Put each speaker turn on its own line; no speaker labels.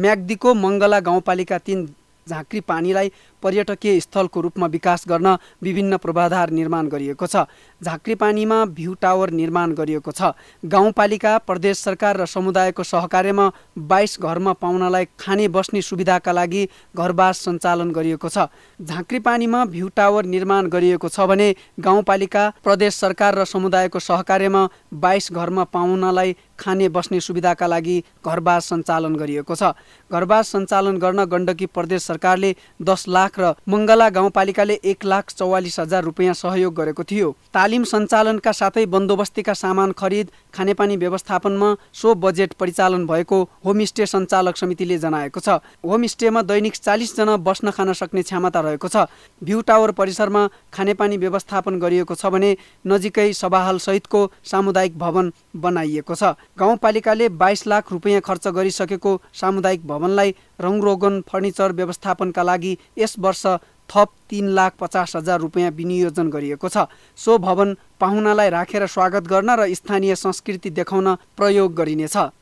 म्याग्दीको मङ्गला गाउँपालिका तिन झाँक्री पानीलाई पर्यटकीय स्थलको रूपमा विकास गर्न विभिन्न पूर्वाधार निर्माण गरिएको छ झाँक्री पानीमा भ्यू टावर निर्माण गरिएको छ गाउँपालिका प्रदेश सरकार र समुदायको सहकार्यमा बाइस घरमा पाहुनालाई खाने बस्ने सुविधाका लागि घरबास सञ्चालन गरिएको छ झाँक्री पानीमा भ्यू टावर निर्माण गरिएको छ भने गाउँपालिका प्रदेश सरकार र समुदायको सहकार्यमा बाइस घरमा पाहुनालाई खाने बस्ने सुविधाका लागि घरबास सञ्चालन गरिएको छ घरबास सञ्चालन गर्न गण्डकी प्रदेश सरकारले दस लाख र मङ्गला गाउँपालिकाले एक लाख चौवालिस हजार रुपियाँ सहयोग गरेको थियो तालिम सञ्चालनका साथै बन्दोबस्तीका सामान खरिद खानेपानी व्यवस्थापनमा सो बजेट परिचालन भएको होमस्टे सञ्चालक समितिले जनाएको छ होमस्टेमा दैनिक चालिसजना बस्न खान सक्ने क्षमता रहेको छ भ्यू टावर परिसरमा खानेपानी व्यवस्थापन गरिएको छ भने नजिकै सहितको सामुदायिक भवन बनाइएको छ गाउँपालिकाले बाइस लाख रुपियाँ खर्च गरिसकेको सामुदायिक भवनलाई रङरोगन फर्निचर व्यवस्था व्यवस्थापनका लागि यस वर्ष थप तिन लाख पचास हजार रुपियाँ विनियोजन गरिएको छ सो भवन पाहुनालाई राखेर स्वागत गर्न र स्थानीय संस्कृति देखाउन प्रयोग गरिनेछ